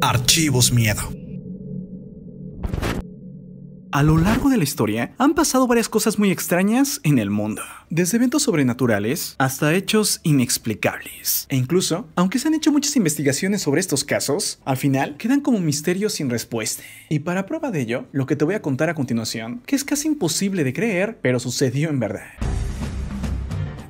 Archivos Miedo. A lo largo de la historia han pasado varias cosas muy extrañas en el mundo, desde eventos sobrenaturales hasta hechos inexplicables. E incluso, aunque se han hecho muchas investigaciones sobre estos casos, al final quedan como misterios sin respuesta. Y para prueba de ello, lo que te voy a contar a continuación, que es casi imposible de creer, pero sucedió en verdad.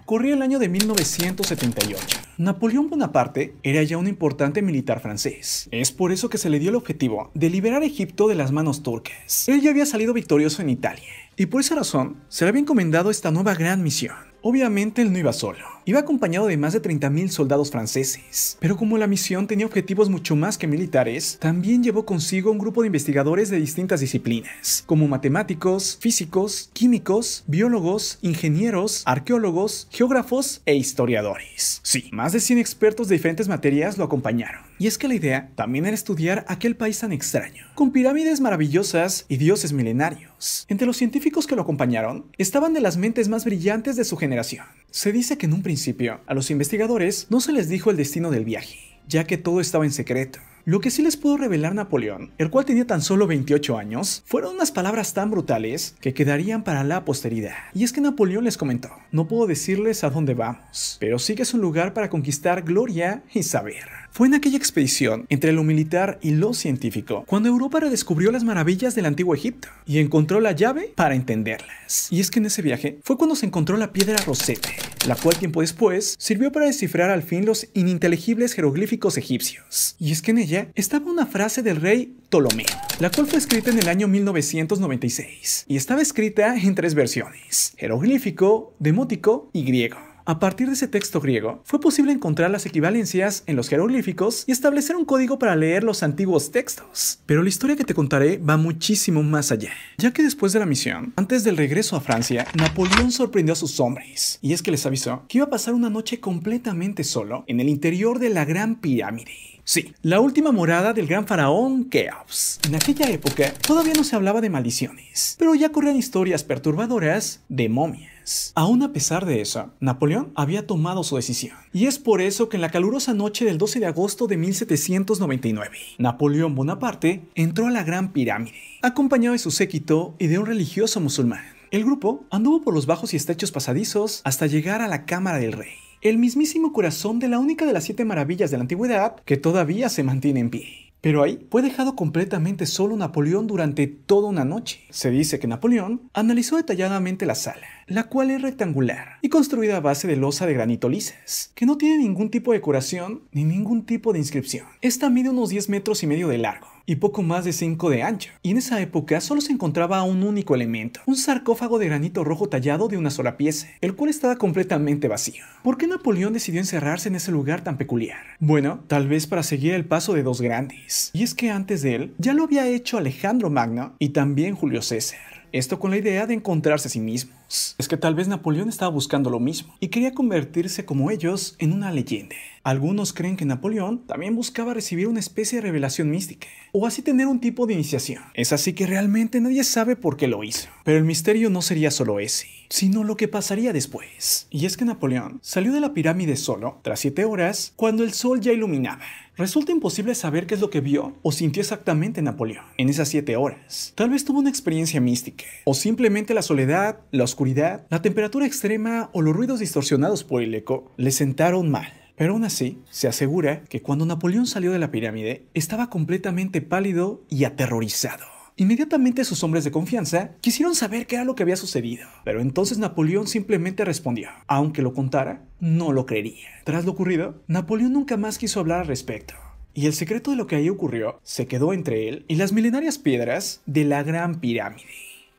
Corría el año de 1978. Napoleón Bonaparte era ya un importante militar francés. Es por eso que se le dio el objetivo de liberar Egipto de las manos turcas. Él ya había salido victorioso en Italia, y por esa razón se le había encomendado esta nueva gran misión. Obviamente él no iba solo, iba acompañado de más de 30.000 soldados franceses, pero como la misión tenía objetivos mucho más que militares, también llevó consigo un grupo de investigadores de distintas disciplinas, como matemáticos, físicos, químicos, biólogos, ingenieros, arqueólogos, geógrafos e historiadores. Sí, más de 100 expertos de diferentes materias lo acompañaron y es que la idea también era estudiar aquel país tan extraño, con pirámides maravillosas y dioses milenarios. Entre los científicos que lo acompañaron estaban de las mentes más brillantes de su generación. Se dice que en un principio a los investigadores no se les dijo el destino del viaje, ya que todo estaba en secreto. Lo que sí les pudo revelar Napoleón, el cual tenía tan solo 28 años, fueron unas palabras tan brutales que quedarían para la posteridad. Y es que Napoleón les comentó, no puedo decirles a dónde vamos, pero sí que es un lugar para conquistar gloria y saber. Fue en aquella expedición entre lo militar y lo científico cuando Europa redescubrió las maravillas del antiguo Egipto y encontró la llave para entenderlas. Y es que en ese viaje fue cuando se encontró la piedra Rosette, la cual tiempo después sirvió para descifrar al fin los ininteligibles jeroglíficos egipcios. Y es que en ella estaba una frase del rey Ptolomeo, la cual fue escrita en el año 1996 y estaba escrita en tres versiones, jeroglífico, demótico y griego. A partir de ese texto griego, fue posible encontrar las equivalencias en los jeroglíficos y establecer un código para leer los antiguos textos. Pero la historia que te contaré va muchísimo más allá, ya que después de la misión, antes del regreso a Francia, Napoleón sorprendió a sus hombres, y es que les avisó que iba a pasar una noche completamente solo en el interior de la Gran Pirámide. Sí, la última morada del gran faraón Keops. En aquella época todavía no se hablaba de maldiciones, pero ya corrían historias perturbadoras de momias. Aún a pesar de eso, Napoleón había tomado su decisión. Y es por eso que en la calurosa noche del 12 de agosto de 1799, Napoleón Bonaparte entró a la Gran Pirámide, acompañado de su séquito y de un religioso musulmán. El grupo anduvo por los bajos y estrechos pasadizos hasta llegar a la Cámara del Rey, el mismísimo corazón de la única de las siete maravillas de la antigüedad que todavía se mantiene en pie. Pero ahí fue dejado completamente solo Napoleón durante toda una noche. Se dice que Napoleón analizó detalladamente la sala, la cual es rectangular y construida a base de losa de granito lisas, que no tiene ningún tipo de decoración ni ningún tipo de inscripción. Esta mide unos 10 metros y medio de largo y poco más de 5 de ancho, y en esa época solo se encontraba un único elemento, un sarcófago de granito rojo tallado de una sola pieza, el cual estaba completamente vacío. ¿Por qué Napoleón decidió encerrarse en ese lugar tan peculiar? Bueno, tal vez para seguir el paso de dos grandes, y es que antes de él ya lo había hecho Alejandro Magno y también Julio César, esto con la idea de encontrarse a sí mismo. Es que tal vez Napoleón estaba buscando lo mismo y quería convertirse como ellos en una leyenda. Algunos creen que Napoleón también buscaba recibir una especie de revelación mística, o así tener un tipo de iniciación. Es así que realmente nadie sabe por qué lo hizo. Pero el misterio no sería solo ese, sino lo que pasaría después. Y es que Napoleón salió de la pirámide solo, tras siete horas, cuando el sol ya iluminaba. Resulta imposible saber qué es lo que vio o sintió exactamente Napoleón en esas siete horas. Tal vez tuvo una experiencia mística, o simplemente la soledad, Los oscuridad, la temperatura extrema o los ruidos distorsionados por el eco le sentaron mal. Pero aún así, se asegura que cuando Napoleón salió de la pirámide, estaba completamente pálido y aterrorizado. Inmediatamente sus hombres de confianza quisieron saber qué era lo que había sucedido, pero entonces Napoleón simplemente respondió, aunque lo contara, no lo creería. Tras lo ocurrido, Napoleón nunca más quiso hablar al respecto, y el secreto de lo que ahí ocurrió se quedó entre él y las milenarias piedras de la Gran Pirámide.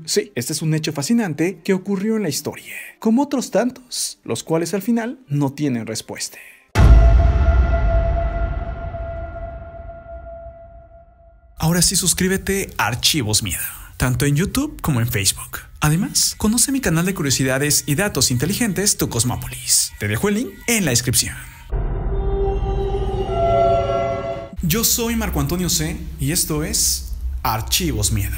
Sí, este es un hecho fascinante que ocurrió en la historia, como otros tantos, los cuales al final no tienen respuesta. Ahora sí suscríbete a Archivos Miedo, tanto en YouTube como en Facebook. Además, conoce mi canal de curiosidades y datos inteligentes Tu Cosmópolis. Te dejo el link en la descripción. Yo soy Marco Antonio C y esto es Archivos Miedo.